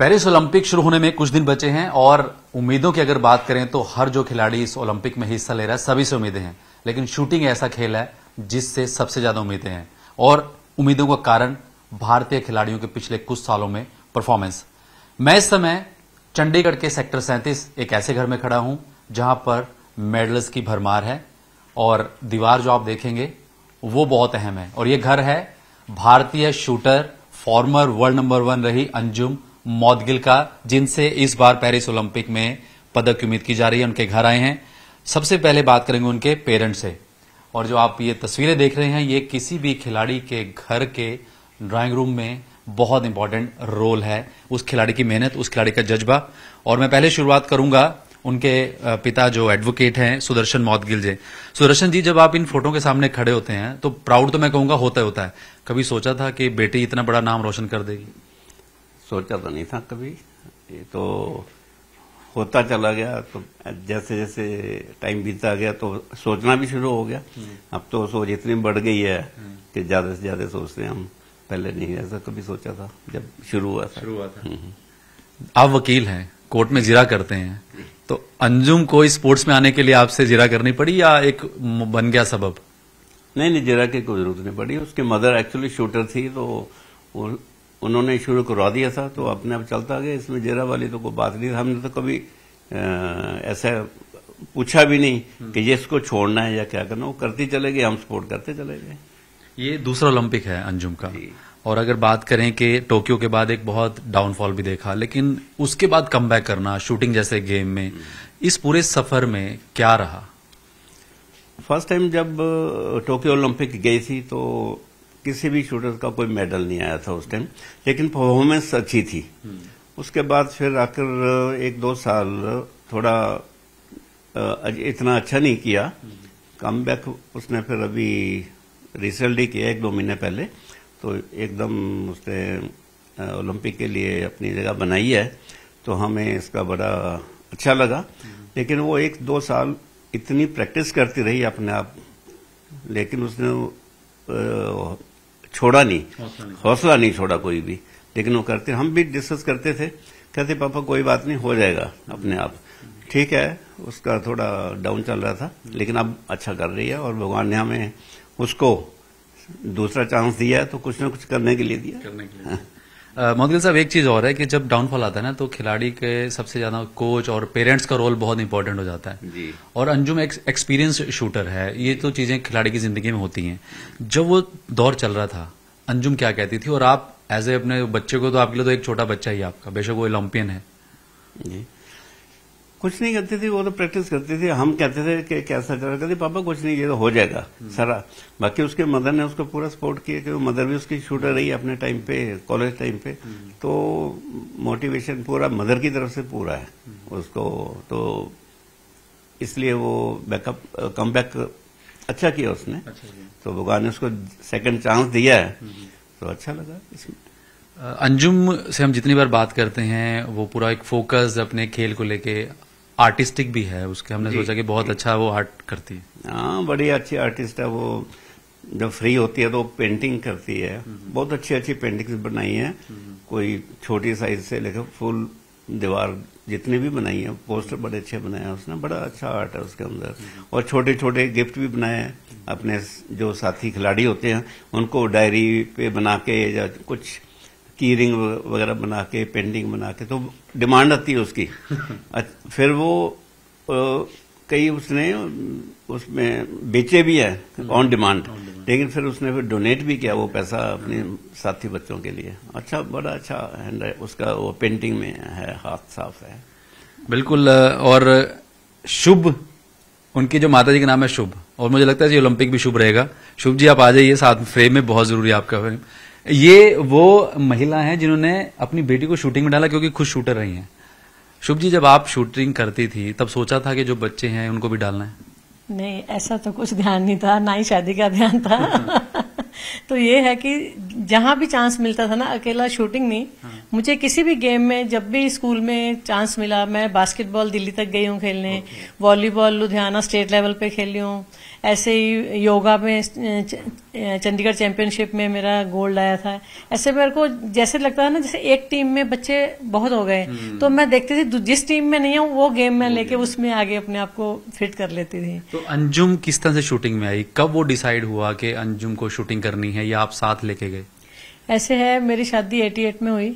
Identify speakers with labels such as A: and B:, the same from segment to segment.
A: Paris Olympic शुरू होने में कुछ दिन बचे हैं और उम्मीदों की अगर बात करें तो हर जो खिलाड़ी इस ओलंपिक में हिस्सा ले रहा है सभी से उम्मीदें हैं लेकिन शूटिंग ऐसा खेल है जिससे सबसे ज्यादा उम्मीदें हैं और उम्मीदों का कारण भारतीय खिलाड़ियों के पिछले कुछ सालों में परफॉर्मेंस मैं इस समय चंडीगढ़ के सेक्टर सैंतीस एक ऐसे घर में खड़ा हूं जहां पर मेडल्स की भरमार है और दीवार जो आप देखेंगे वो बहुत अहम है और ये घर है भारतीय shooter former world number one रही अंजुम मौदगिल का जिनसे इस बार पेरिस ओलंपिक में पदक की उम्मीद की जा रही है उनके घर आए हैं सबसे पहले बात करेंगे उनके पेरेंट्स से और जो आप ये तस्वीरें देख रहे हैं ये किसी भी खिलाड़ी के घर के ड्राइंग रूम में बहुत इंपॉर्टेंट रोल है उस खिलाड़ी की मेहनत उस खिलाड़ी का जज्बा और मैं पहले शुरुआत करूंगा उनके पिता जो एडवोकेट हैं सुदर्शन मौदगिल जी सुदर्शन जी जब आप इन फोटो के सामने खड़े होते हैं तो प्राउड तो मैं कहूंगा होता होता है कभी सोचा था कि बेटी इतना बड़ा नाम रोशन कर देगी सोचा तो नहीं था कभी ये तो होता चला गया तो जैसे जैसे
B: टाइम बीता गया तो सोचना भी शुरू हो गया हम्म। अब तो सोच इतनी बढ़ गई है हम्म। कि
A: ज्यादा से ज्यादा सोचते हैं हम पहले नहीं ऐसा कभी सोचा था जब शुरू हुआ था शुरू हुआ था हम्म। आप वकील हैं कोर्ट में जिरा करते हैं तो अंजुम को स्पोर्ट्स में आने के लिए आपसे जिरा करनी पड़ी या एक बन गया सबब
B: नहीं नहीं जिरा की कोई जरूरत नहीं पड़ी उसके मदर एक्चुअली शूटर थी तो उन्होंने शुरू करवा दिया था तो अपने आप चलता गया इसमें जेरा वाली तो कोई बात नहीं हमने तो कभी ऐसा पूछा भी नहीं हम्म। कि ये इसको छोड़ना है या क्या करना वो करती चले हम सपोर्ट करते चले गए
A: ये दूसरा ओलंपिक है अंजुम का और अगर बात करें कि टोक्यो के बाद एक बहुत डाउनफॉल भी देखा लेकिन उसके बाद कम बैक करना शूटिंग जैसे गेम में हम्म। इस पूरे सफर में क्या रहा
B: फर्स्ट टाइम जब टोक्यो ओलंपिक गई थी तो किसी भी शूटर का कोई मेडल नहीं आया था उस टाइम लेकिन परफॉर्मेंस अच्छी थी उसके बाद फिर आकर एक दो साल थोड़ा इतना अच्छा नहीं किया कम बैक उसने फिर अभी रिसेंटली किया एक दो महीने पहले तो एकदम उसने ओलंपिक के लिए अपनी जगह बनाई है तो हमें इसका बड़ा अच्छा लगा लेकिन वो एक दो साल इतनी प्रैक्टिस करती रही अपने आप लेकिन उसने छोड़ा नहीं हौसला नहीं छोड़ा कोई भी लेकिन वो करते हम भी डिस्कस करते थे कहते पापा कोई बात नहीं हो जाएगा अपने आप ठीक है उसका थोड़ा डाउन चल रहा था लेकिन अब अच्छा कर रही है और भगवान ने हमें उसको
A: दूसरा चांस दिया तो कुछ ना कुछ करने के लिए दिया करने के लिए मोदिल साहब एक चीज और है कि जब डाउनफॉल आता है ना तो खिलाड़ी के सबसे ज्यादा कोच और पेरेंट्स का रोल बहुत इंपॉर्टेंट हो जाता है जी। और अंजुम एक एक्सपीरियंस शूटर है ये तो चीजें खिलाड़ी की जिंदगी में होती हैं जब वो दौर चल रहा था अंजुम क्या कहती थी और आप एज ए अपने बच्चे को तो आपके लिए तो एक छोटा बच्चा ही आपका बेशक वो ओलंपियन है जी
B: कुछ नहीं करती थी वो तो प्रैक्टिस करती थी हम कहते थे कि कैसा करा करती पापा कुछ नहीं ये तो हो जाएगा सारा बाकी उसके मदर ने उसको पूरा सपोर्ट किया कि वो मदर भी उसकी शूटर रही अपने टाइम पे कॉलेज टाइम पे तो मोटिवेशन पूरा मदर की तरफ से पूरा है उसको तो इसलिए वो बैकअप कम बैक अच्छा किया उसने अच्छा तो भगवान ने उसको सेकेंड
A: चांस दिया है तो अच्छा
B: लगा इसमें
A: अंजुम से हम जितनी बार बात करते हैं वो पूरा एक फोकस अपने खेल को लेके आर्टिस्टिक भी है उसके हमने सोचा कि बहुत अच्छा वो आर्ट करती है
B: हाँ बड़ी अच्छी आर्टिस्ट है वो जब फ्री होती है तो पेंटिंग करती है हम्म। बहुत अच्छी अच्छी पेंटिंग्स बनाई है हम्म। कोई छोटी साइज से लेकर फुल दीवार जितने भी बनाई है पोस्टर बड़े अच्छे बनाए हैं उसने बड़ा अच्छा आर्ट है उसके अंदर हम्म। और छोटे छोटे गिफ्ट भी बनाए हैं अपने जो साथी खिलाड़ी होते हैं उनको डायरी पे बना के या कुछ की रिंग वगैरह बना के पेंटिंग बना के तो डिमांड आती है उसकी फिर वो कई उसने उसमें बेचे भी है ऑन डिमांड लेकिन फिर उसने फिर डोनेट भी किया वो पैसा अपने साथी बच्चों के लिए अच्छा बड़ा अच्छा हैंड है उसका वो पेंटिंग में है हाथ साफ है
A: बिल्कुल और शुभ उनके जो माता जी का नाम है शुभ और मुझे लगता है जी ओलंपिक भी शुभ रहेगा शुभ जी आप आ जाइए साथ फ्रेम में बहुत जरूरी है आपका फ्रेम ये वो महिला हैं जिन्होंने अपनी बेटी को शूटिंग में डाला क्योंकि खुद शूटर रही हैं शुभ जी जब आप शूटिंग करती थी तब सोचा था कि जो बच्चे हैं उनको भी डालना है
C: नहीं ऐसा तो कुछ ध्यान नहीं था ना ही शादी का ध्यान था तो ये है कि जहां भी चांस मिलता था ना अकेला शूटिंग नहीं हाँ। मुझे किसी भी गेम में जब भी स्कूल में चांस मिला मैं बास्केटबॉल दिल्ली तक गई हूँ खेलने वॉलीबॉल लुधियाना स्टेट लेवल पे खेली हूँ ऐसे ही योगा में चंडीगढ़ चैंपियनशिप में मेरा गोल्ड आया था ऐसे मेरे को जैसे लगता था ना जैसे एक टीम में बच्चे बहुत हो गए हम्म। तो मैं देखती थी जिस टीम में नहीं हूँ वो गेम में लेके उसमें आगे अपने आप को फिट कर लेती थी
A: तो अंजुम किस तरह से शूटिंग में आई कब वो डिसाइड हुआ कि अंजुम को शूटिंग करनी है या आप साथ लेके गए
C: ऐसे है मेरी शादी एटी में हुई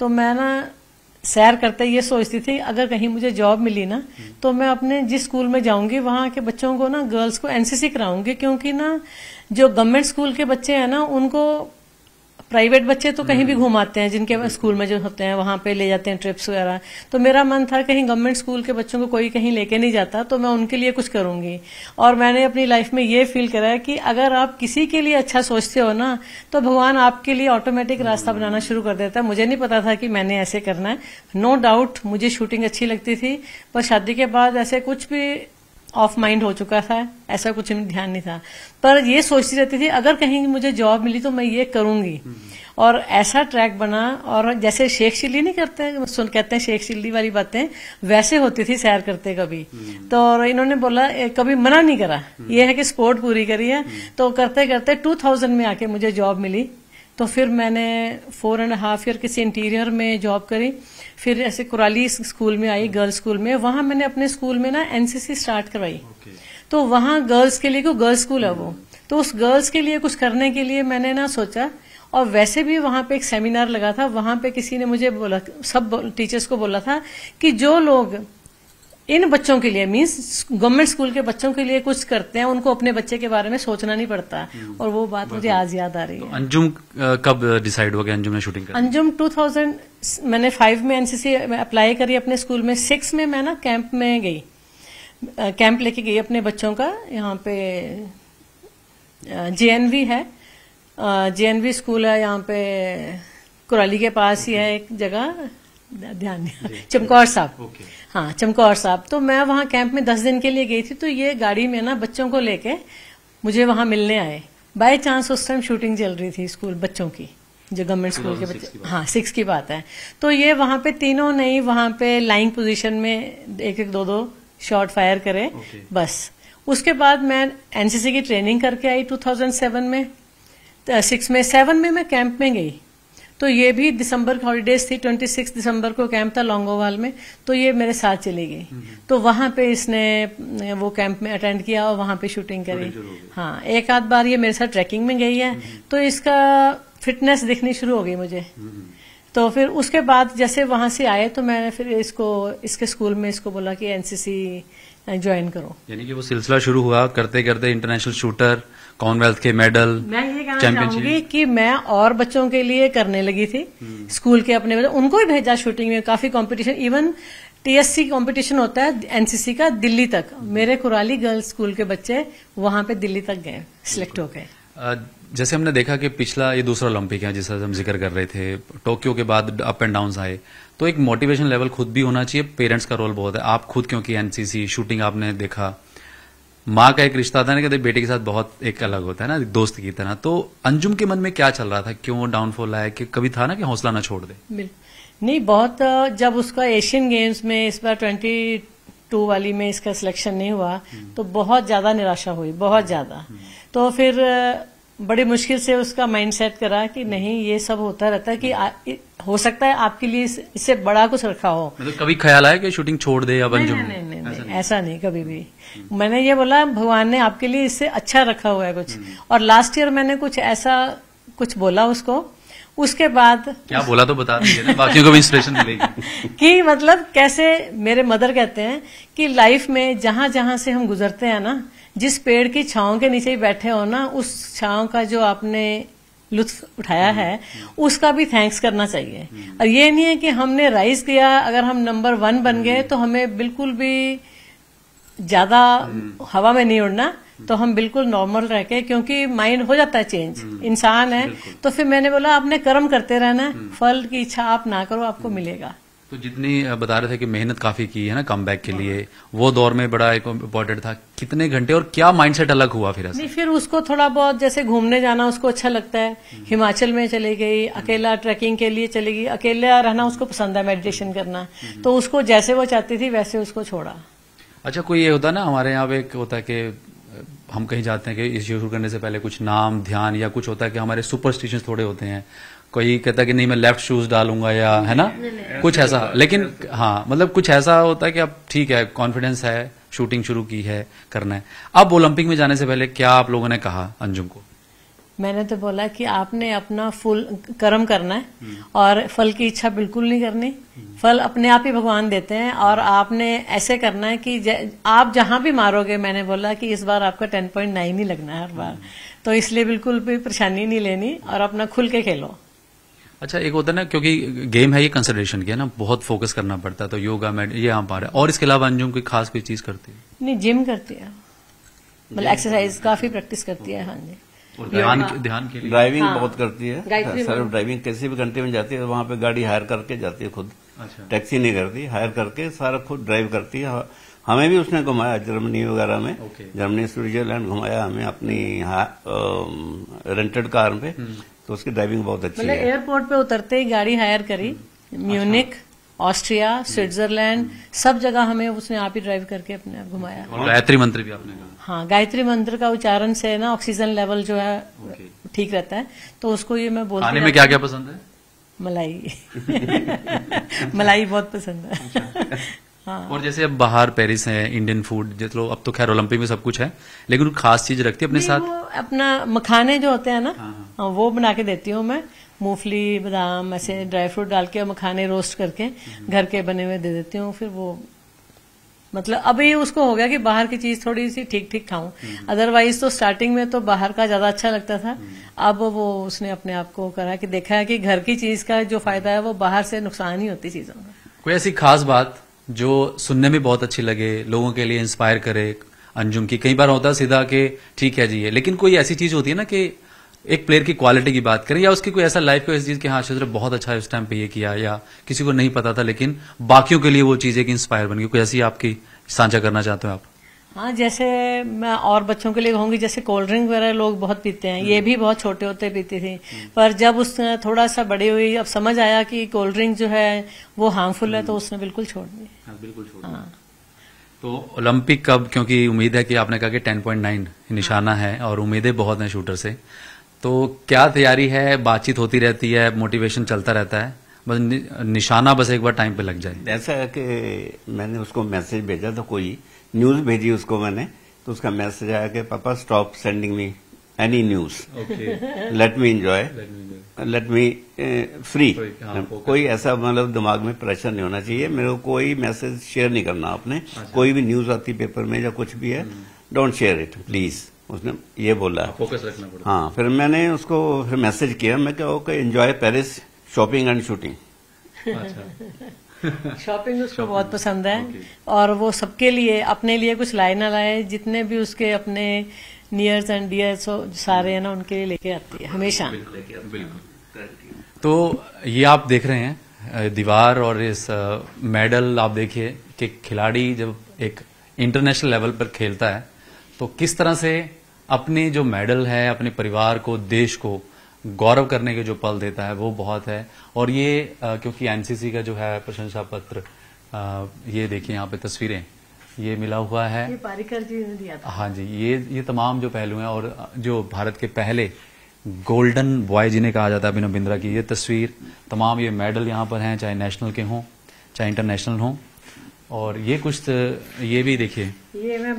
C: तो मैं ना सैर करते ये सोचती थी अगर कहीं मुझे जॉब मिली ना तो मैं अपने जिस स्कूल में जाऊंगी वहां के बच्चों को ना गर्ल्स को एनसीसी कराऊंगी क्योंकि ना जो गवर्नमेंट स्कूल के बच्चे हैं ना उनको प्राइवेट बच्चे तो कहीं भी हम्म। घुमाते हैं जिनके स्कूल में जो होते हैं वहां पे ले जाते हैं ट्रिप्स वगैरह तो मेरा मन था कहीं गवर्नमेंट स्कूल के बच्चों को कोई कहीं लेके नहीं जाता तो मैं उनके लिए कुछ करूंगी और मैंने अपनी लाइफ में ये फील करा है कि अगर आप किसी के लिए अच्छा सोचते हो ना तो भगवान आपके लिए ऑटोमेटिक रास्ता हम्म। बनाना शुरू कर देता है मुझे नहीं पता था कि मैंने ऐसे करना है नो no डाउट मुझे शूटिंग अच्छी लगती थी पर शादी के बाद ऐसे कुछ भी ऑफ माइंड हो चुका था ऐसा कुछ ध्यान नहीं था पर ये सोचती रहती थी अगर कहीं मुझे जॉब मिली तो मैं ये करूंगी हम्म। और ऐसा ट्रैक बना और जैसे शेख शिली नहीं करते सुन कहते हैं शेख शिल्ली वाली बातें वैसे होती थी सैर करते कभी हम्म। तो और इन्होंने बोला कभी मना नहीं करा हम्म। ये है कि स्पोर्ट पूरी करी है तो करते करते 2000 में आके मुझे जॉब मिली तो फिर मैंने फोर एंड हाफ ईयर किसी इंटीरियर में जॉब करी फिर ऐसे कुराली स्कूल में आई गर्ल्स हम्म। स्कूल में वहां मैंने अपने स्कूल में ना एनसीसी स्टार्ट करवाई तो वहां गर्ल्स के लिए को गर्ल्स स्कूल है वो हम्म। तो उस गर्ल्स के लिए कुछ करने के लिए मैंने ना सोचा और वैसे भी वहां पे एक सेमिनार लगा था वहां पे किसी ने मुझे बोला सब टीचर्स को बोला था कि जो लोग इन बच्चों के लिए मीन्स गवर्नमेंट स्कूल के बच्चों के लिए कुछ करते हैं उनको अपने बच्चे के बारे में सोचना नहीं पड़ता हम्म। और वो बात मुझे आज याद आ रही तो है
A: अंजुम कब डिसाइड हो गया अंजुम ने शूटिंग
C: अंजुम 2000 मैंने फाइव में एनसीसी अप्लाई करी अपने स्कूल में सिक्स में मैं ना कैंप में गई कैंप लेके गई अपने बच्चों का यहाँ पे जेएनवी है जेएनवी स्कूल है यहाँ पे कुराली के पास ही है एक जगह ध्यान चमकौर साहब हाँ चमकौर साहब तो मैं वहाँ कैंप में दस दिन के लिए गई थी तो ये गाड़ी में ना बच्चों को लेके मुझे वहाँ मिलने आए बाय चांस उस टाइम शूटिंग चल रही थी स्कूल बच्चों की जो गवर्नमेंट स्कूल के बच्चे हाँ सिक्स की बात है तो ये वहाँ पे तीनों नहीं वहाँ पे लाइंग पोजीशन में एक एक दो दो शॉट फायर करे बस उसके बाद मैं एनसीसी की ट्रेनिंग करके आई टू में सिक्स में सेवन में मैं कैंप में गई तो ये भी दिसंबर की हॉलीडेज थी ट्वेंटी सिक्स दिसंबर को कैंप था लॉन्गोवाल में तो ये मेरे साथ चली गई हम्म। तो वहां पे इसने वो कैंप में अटेंड किया और वहां पे शूटिंग करी हाँ एक आध बार ये मेरे साथ ट्रैकिंग में गई है हम्म। तो इसका फिटनेस दिखनी शुरू हो गई मुझे हम्म। तो फिर उसके बाद जैसे वहां से आए तो मैंने फिर इसको इसके स्कूल में इसको बोला कि एनसीसी ज्वाइन करो
A: यानी कि वो सिलसिला शुरू हुआ करते करते इंटरनेशनल शूटर कॉमनवेल्थ के मेडल मैं ये कहना चाहूंगी
C: कि मैं और बच्चों के लिए करने लगी थी स्कूल हम्म। के अपने बच्चों उनको भी भेजा शूटिंग में काफी कंपटीशन इवन टीएससी कंपटीशन होता है एनसीसी का दिल्ली तक हम्म। मेरे कुराली गर्ल्स स्कूल के बच्चे वहां पे दिल्ली तक गए सिलेक्ट हो गए
A: जैसे हमने देखा कि पिछला ये दूसरा ओलंपिक है जिसका हम जिक्र कर रहे थे टोक्यो के बाद अप एंड डाउन आए तो एक मोटिवेशन लेवल खुद भी होना चाहिए पेरेंट्स का रोल बहुत है आप खुद क्योंकि एनसीसी शूटिंग आपने देखा माँ का एक रिश्ता था ना कहते बेटे के साथ बहुत एक अलग होता है ना दोस्त की तरह तो अंजुम के मन में क्या चल रहा था क्यों डाउनफॉल आया कि कभी था ना कि हौसला ना छोड़
C: दे नहीं बहुत जब उसका एशियन गेम्स में इस बार ट्वेंटी टू वाली में इसका सिलेक्शन नहीं हुआ हम्म। तो बहुत ज्यादा निराशा हुई बहुत ज्यादा हम्म। तो फिर बड़ी मुश्किल से उसका माइंड सेट करा कि नहीं ये सब होता रहता है कि आ, हो सकता है आपके लिए इससे बड़ा कुछ रखा हो
A: मतलब कभी ख्याल आया कि शूटिंग छोड़ दे या बंद नहीं नहीं, नहीं, नहीं,
C: नहीं, ऐसा नहीं कभी भी हम्म। मैंने ये बोला भगवान ने आपके लिए इससे अच्छा रखा हुआ है कुछ हम्म। और लास्ट ईयर मैंने कुछ ऐसा कुछ बोला उसको उसके बाद
A: क्या बोला तो बता दीजिए बाकियों को भी इंस्पिरेशन मिलेगी
C: कि मतलब कैसे मेरे मदर कहते हैं कि लाइफ में जहां जहां से हम गुजरते हैं ना जिस पेड़ की छाव के नीचे बैठे हो ना उस छाव का जो आपने लुत्फ उठाया है उसका भी थैंक्स करना चाहिए और ये नहीं है कि हमने राइज किया अगर हम नंबर वन बन गए तो हमें बिल्कुल भी ज्यादा हवा में नहीं उड़ना तो हम बिल्कुल नॉर्मल रह के क्योंकि माइंड हो जाता है चेंज इंसान है तो फिर मैंने बोला आपने कर्म करते रहना फल की इच्छा आप ना करो आपको मिलेगा
A: तो जितनी बता रहे थे कि मेहनत काफी की है ना कम के लिए वो दौर में बड़ा एक इम्पोर्टेंट था कितने घंटे और क्या माइंडसेट अलग हुआ फिर नहीं
C: फिर उसको थोड़ा बहुत जैसे घूमने जाना उसको अच्छा लगता है हम्म। हिमाचल में चली गई हम्म। अकेला ट्रैकिंग के लिए चली गई अकेला रहना उसको पसंद है मेडिटेशन करना हम्म। तो उसको जैसे वो चाहती थी वैसे उसको छोड़ा
A: अच्छा कोई ये होता ना हमारे यहाँ पे होता है कि हम कहीं जाते हैं कि शुरू करने से पहले कुछ नाम ध्यान या कुछ होता है कि हमारे सुपरस्टिशन थोड़े होते हैं कोई कहता कि नहीं मैं लेफ्ट शूज डालूंगा या है ना नहीं, नहीं, कुछ ऐसा लेकिन हाँ मतलब कुछ ऐसा होता है कि अब ठीक है कॉन्फिडेंस है शूटिंग शुरू की है करना है अब ओलंपिक में जाने से पहले क्या आप लोगों ने कहा अंजुम को
C: मैंने तो बोला कि आपने अपना फूल कर्म करना है और फल की इच्छा बिल्कुल नहीं करनी फल अपने आप ही भगवान देते हैं और आपने ऐसे करना है कि आप जहां भी मारोगे मैंने बोला कि इस बार आपका टेन पॉइंट नाइन ही लगना है हर बार तो इसलिए बिल्कुल भी परेशानी नहीं लेनी और अपना खुल के खेलो
A: अच्छा एक होता है ना क्योंकि गेम है ये कंसल्टेशन की है ना बहुत फोकस करना पड़ता है तो योगा मेड ये हम पा रहे और इसके अलावा अंजुम कोई खास कोई चीज करती है
C: नहीं जिम करती है मतलब एक्सरसाइज काफी प्रैक्टिस करती है हाँ जी
A: ध्यान ध्यान के लिए ड्राइविंग
B: हाँ। बहुत करती है सर ड्राइविंग किसी भी कंट्री में जाती है तो वहाँ पे गाड़ी हायर करके जाती है खुद अच्छा। टैक्सी नहीं करती हायर करके सारा खुद ड्राइव करती है हमें भी उसने घुमाया जर्मनी वगैरह में जर्मनी स्विट्जरलैंड घुमाया हमें अपनी रेंटेड कार में तो उसकी ड्राइविंग बहुत अच्छी मतलब है
C: एयरपोर्ट पे उतरते ही गाड़ी हायर करी म्यूनिक ऑस्ट्रिया स्विट्जरलैंड सब जगह हमें उसने आप ही ड्राइव करके अपने आप घुमाया
A: गायत्री मंत्र भी आपने कहा
C: हाँ गायत्री मंत्र का उच्चारण से ना ऑक्सीजन लेवल जो है ठीक रहता है तो उसको ये मैं बोल में क्या क्या पसंद है मलाई मलाई बहुत पसंद है अच्छा। हाँ।
A: और जैसे अब बाहर पेरिस है इंडियन फूड जैसे तो अब तो खैर ओलंपिक में सब कुछ है लेकिन खास चीज रखती है अपने साथ
C: अपना मखाने जो होते हैं ना हाँ, हाँ।, हाँ। वो बना के देती हूँ मैं मूंगफली बादाम ऐसे ड्राई हम्म। फ्रूट डाल के मखाने रोस्ट करके हम्म। घर के बने हुए दे देती हूँ फिर वो मतलब अभी उसको हो गया कि बाहर की चीज थोड़ी सी ठीक ठीक खाऊं अदरवाइज हम्म। तो स्टार्टिंग में तो बाहर का ज्यादा अच्छा लगता था अब वो उसने अपने आप को करा कि देखा है कि घर की चीज का जो फायदा है वो बाहर से नुकसान ही होती चीजों में
A: कोई ऐसी खास बात जो सुनने में बहुत अच्छी लगे लोगों के लिए इंस्पायर करे अंजुम की कई बार होता है सीधा के ठीक है जी ये लेकिन कोई ऐसी चीज होती है ना कि एक प्लेयर की क्वालिटी की बात करें या उसकी कोई ऐसा लाइफ को ऐसी चीज की हाँ क्षेत्र बहुत अच्छा है उस टाइम पे ये किया या किसी को नहीं पता था लेकिन बाकियों के लिए वो चीज एक इंस्पायर बन गई कोई ऐसी आपकी साझा करना चाहते हो आप
C: हाँ जैसे मैं और बच्चों के लिए कहूंगी जैसे कोल्ड ड्रिंक वगैरह लोग बहुत पीते हैं ये भी हम्म। बहुत छोटे होते पीती थी पर जब उसने थोड़ा सा बड़ी हुई अब समझ आया कि कोल्ड ड्रिंक जो है वो हार्मफुल है तो हम्म। उसने बिल्कुल छोड़ दी हाँ, बिल्कुल छोड़
A: हाँ। तो ओलंपिक कब क्योंकि उम्मीद है कि आपने कहा कि टेन पॉइंट नाइन निशाना हाँ। है और उम्मीदें बहुत है शूटर से तो क्या तैयारी है बातचीत होती रहती है मोटिवेशन चलता रहता है बस निशाना बस एक बार टाइम पे लग जाए
B: ऐसा है कि मैंने उसको मैसेज भेजा था कोई न्यूज़ भेजी उसको मैंने तो उसका मैसेज आया कि पापा stop sending me any news let me enjoy let me free कोई ऐसा मतलब दिमाग में प्रेशर नहीं होना चाहिए मेरे को कोई मैसेज शेयर नहीं करना आपने अच्छा। कोई भी न्यूज आती पेपर में या कुछ भी है डोंट शेयर इट प्लीज उसने ये बोला फोकस हाँ, रखना हाँ फिर मैंने उसको फिर मैसेज किया मैं क्या okay enjoy Paris shopping and shooting
A: shopping
C: उसको बहुत पसंद है okay. और वो सबके लिए अपने लिए कुछ लाए ना लाए जितने भी उसके अपने नियर्स एंड डियर्स सारे हैं ना उनके लिए लेके आती है हमेशा
A: बिल्कुल तो ये आप देख रहे हैं दीवार और इस मेडल आप देखिए कि खिलाड़ी जब एक इंटरनेशनल लेवल पर खेलता है तो किस तरह से अपने जो मेडल है अपने परिवार को देश को गौरव करने के जो पल देता है वो बहुत है और ये क्योंकि एनसीसी का जो है प्रशंसा पत्र ये देखिए यहाँ पे तस्वीरें ये मिला हुआ है ये
C: पारिकर जी ने
A: दिया था हाँ जी ये ये तमाम जो पहलू हैं और जो भारत के पहले गोल्डन बॉय जिन्हें कहा जाता है अभिनव बिंद्रा की ये तस्वीर तमाम ये मेडल यहाँ पर हैं चाहे नेशनल के हों चाहे इंटरनेशनल हों और ये कुछ ये भी देखिए
C: ये मैं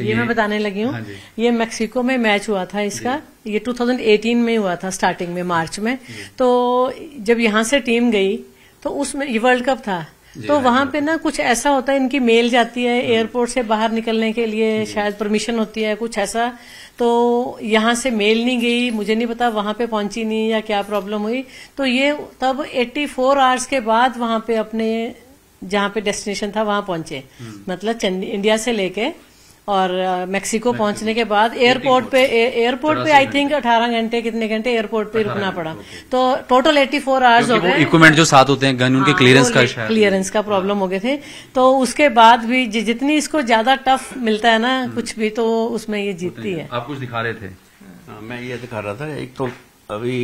C: ये मैं बताने लगी हूँ हाँ ये मेक्सिको में मैच हुआ था इसका ये 2018 में हुआ था स्टार्टिंग में मार्च में तो जब यहाँ से टीम गई तो उसमें ये वर्ल्ड कप था तो वहां पे ना कुछ ऐसा होता है इनकी मेल जाती है हम्म। एयरपोर्ट से बाहर निकलने के लिए शायद परमिशन होती है कुछ ऐसा तो यहाँ से मेल नहीं गई मुझे नहीं पता वहां पे पहुंची नहीं या क्या प्रॉब्लम हुई तो ये तब 84 आवर्स के बाद वहां पे अपने जहाँ पे डेस्टिनेशन था वहां पहुंचे हम्म। मतलब इंडिया से लेके और मेक्सिको पहुंचने के बाद एयरपोर्ट पे एयरपोर्ट पे आई थिंक 18 घंटे कितने घंटे एयरपोर्ट पे रुकना पड़ा तो टोटल 84 फोर आवर्स हो गए इक्विपमेंट
A: जो साथ होते हैं गन उनके क्लियरेंस हाँ, का
C: क्लियरेंस का प्रॉब्लम हाँ। हो गए थे तो उसके बाद भी जितनी इसको ज्यादा टफ मिलता है ना हम्म। कुछ भी तो उसमें ये जीतती है
B: आप कुछ दिखा रहे थे हाँ, मैं ये दिखा रहा था एक तो अभी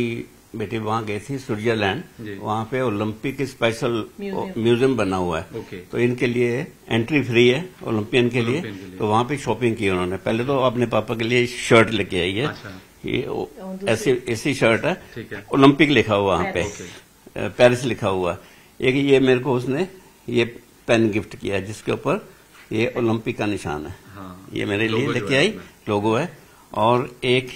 B: बेटी वहाँ गई थी स्विट्जरलैंड वहाँ पे ओलंपिक स्पेशल म्यूजियम बना हुआ है okay. तो इनके लिए एंट्री फ्री है ओलंपियन के लिए तो वहाँ पे शॉपिंग की उन्होंने पहले तो अपने पापा के लिए शर्ट लेके आई है अच्छा। ये ऐसी ऐसी शर्ट है ओलंपिक लिखा हुआ वहाँ पे पेरिस लिखा हुआ एक ये मेरे को उसने ये पेन गिफ्ट किया जिसके ऊपर ये ओलंपिक का निशान है हाँ। ये मेरे लिए लेके आई लोगो है और एक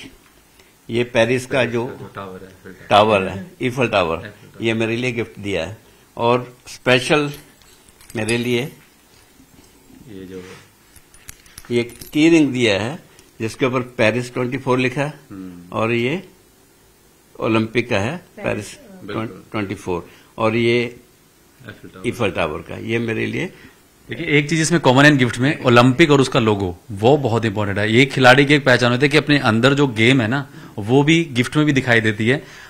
B: ये पेरिस का जो
A: टावर है टावर है ईफल टावर
B: ये मेरे लिए गिफ्ट दिया है और स्पेशल मेरे लिए ये जो ये की रिंग दिया है जिसके ऊपर पेरिस 24 लिखा है हम्म। और ये ओलंपिक का है पेरिस 24 और ये
A: ईफल टावर का ये मेरे लिए देखिए एक चीज इसमें कॉमन एंड गिफ्ट में ओलंपिक और उसका लोगो वो बहुत इंपॉर्टेंट है ये खिलाड़ी की एक पहचान होती है कि अपने अंदर जो गेम है ना वो भी गिफ्ट में भी दिखाई देती है